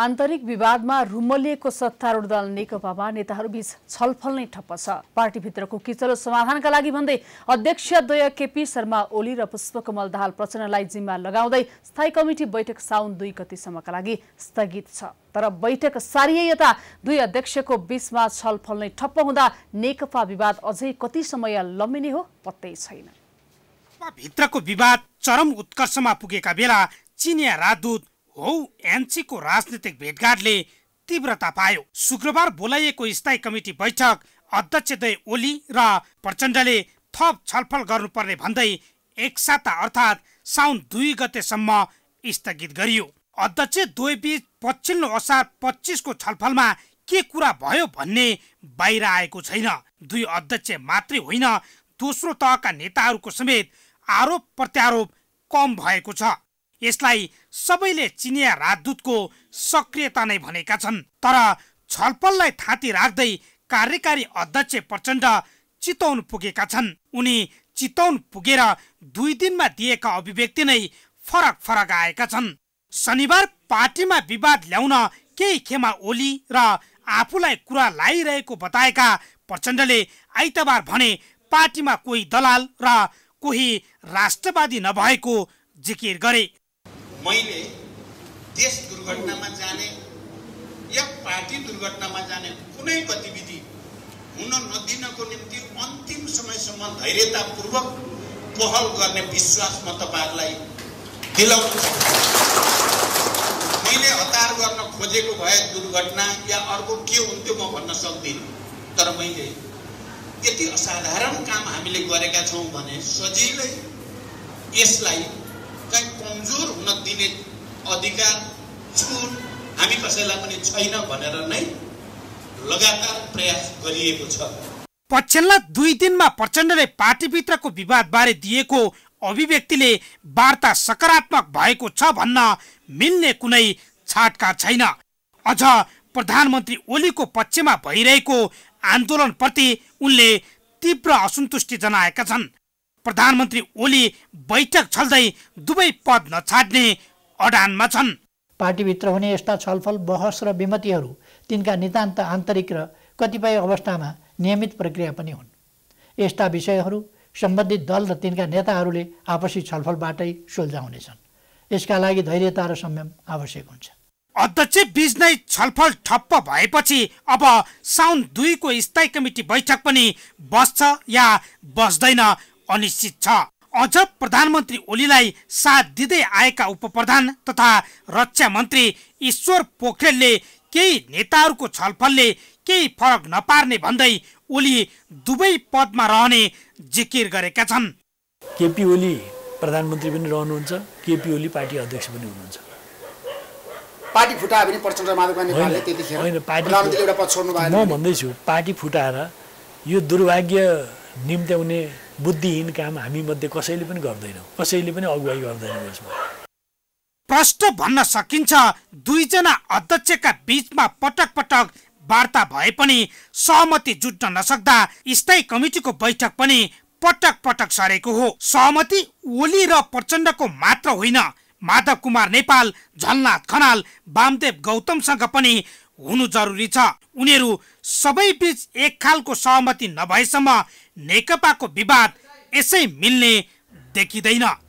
आन्तरिक विवादमा रुमलिएको सत्तारूढ दल नेकपामा नेताहरूबीच छलफल नै ठप्प छ पार्टीभित्रको किचलो समाधानका लागि भन्दै अध्यक्षद्वय केपी शर्मा ओली र पुष्पकमल दाहाल प्रचण्डलाई जिम्मा लगाउँदै स्थायी कमिटी बैठक साउन दुई गतिसम्मका लागि स्थगित छ तर बैठक सारिए यता दुई अध्यक्षको बीचमा छलफल नै ठप्प हुँदा नेकपा विवाद अझै कति समय लम्बिने हो पत्तै छैन भित्रको विवाद चरम उत्कर्षमा पुगेका बेला चिनिया राजदूत हौ एनसीको राजनीतिक भेटघाटले तीव्रता पायो शुक्रबार बोलाइएको स्थायी कमिटी बैठक अध्यक्षद्वय ओली र प्रचण्डले थप छलफल गर्नुपर्ने भन्दै एक साता अर्थात् साउन दुई गतेसम्म स्थगित गरियो अध्यक्ष दुवै बीच पछिल्लो असार पच्चिसको छलफलमा के कुरा भयो भन्ने बाहिर आएको छैन दुई अध्यक्ष मात्रै होइन दोस्रो तहका नेताहरूको समेत आरोप प्रत्यारोप कम भएको छ यसलाई सबैले चिनिया राजदूतको सक्रियता नै भनेका छन् तर छलफललाई थाँती राख्दै कार्यकारी अध्यक्ष प्रचण्ड चितौन पुगेका छन् उनी चितौन पुगेर दुई दिनमा दिएका अभिव्यक्ति नै फरक फरक आएका छन् शनिबार पार्टीमा विवाद ल्याउन केही खेमा ओली र आफूलाई कुरा लाइरहेको बताएका प्रचण्डले आइतबार भने पार्टीमा कोही दलाल र कोही राष्ट्रवादी नभएको जिकिर गरे मैले देश दुर्घटनामा जाने या पार्टी दुर्घटनामा जाने कुनै गतिविधि हुन नदिनको निम्ति अन्तिम समयसम्म धैर्यतापूर्वक पहल गर्ने विश्वास म तपाईँहरूलाई दिलाउनु मैले हतार गर्न खोजेको भए दुर्घटना या अर्को के हुन्थ्यो म भन्न सक्दिनँ तर मैले यति असाधारण काम हामीले गरेका छौँ भने सजिलै यसलाई चाहिँ कमजोर हुन दिने अधिकार छुट हामी कसैलाई पनि छैन भनेर नै लगातार प्रयास गरिएको छ पछिल्ला दुई दिनमा प्रचण्डले पार्टीभित्रको विवादबारे दिएको अभिव्यक्तिले वार्ता सकारात्मक भएको छ भन्न मिल्ने कुनै छाटका छैन अझ प्रधानमन्त्री ओलीको पक्षमा भइरहेको आन्दोलनप्रति उनले तीव्र असन्तुष्टि जनाएका छन् प्रधानमन्त्री ओली बैठक छल्दै दुवै पद नछाड्ने अडानमा छन् पार्टीभित्र हुने यस्ता छलफल बहस र विमतिहरू तिनका नितान्त आन्तरिक र कतिपय अवस्थामा नियमित प्रक्रिया पनि हुन् यस्ता विषयहरू सम्बन्धित दल र तिनका नेताहरूले आपसी छलफलबाटै सुल्झाउनेछन् यसका लागि धैर्यता र संयम आवश्यक हुन्छ अध्यक्ष बीच नै छलफल ठप्प भएपछि अब साउन दुईको स्थायी कमिटी बैठक पनि बस्छ या बस्दैन अनिश्चित छ अझ प्रधानमन्त्री ओलीलाई साथ दिँदै आएका उपप्रधान तथा रक्षा मन्त्री ईश्वर पोखरेलले केही नेताहरूको छलफलले केही फरक नपार्ने भन्दै ओली दुवै पदमा रहने जिकिर गरेका छन् केपी ओली प्रधानमन्त्री पनि रहनुहुन्छ केपी ओली पार्टी अध्यक्ष पनि हुनुहुन्छ पार्टी फुटाए पनि प्रचण्ड माधव होइन पार्टी म भन्दैछु पार्टी फुटाएर यो दुर्भाग्य निम्त्याउने बुद्धिहीन काम हामीमध्ये कसैले पनि गर्दैनौँ कसैले पनि अगुवाई गर्दैनौँ यसमा प्रष्ट भन्न सकिन्छ दुईजना अध्यक्षका बिचमा पटक पटक वार्ता भए पनि सहमति जुट्न नसक्दा स्थायी कमिटीको बैठक पनि पटक पटक सरेको हो सहमति ओली र प्रचण्डको मात्र होइन माधव कुमार नेपाल झलनाथ खनाल वामदेव गौतमसँग पनि हुनु जरुरी छ उनीहरू बिच एक खालको सहमति नभएसम्म नेकपाको विवाद यसै मिल्ने देखिँदैन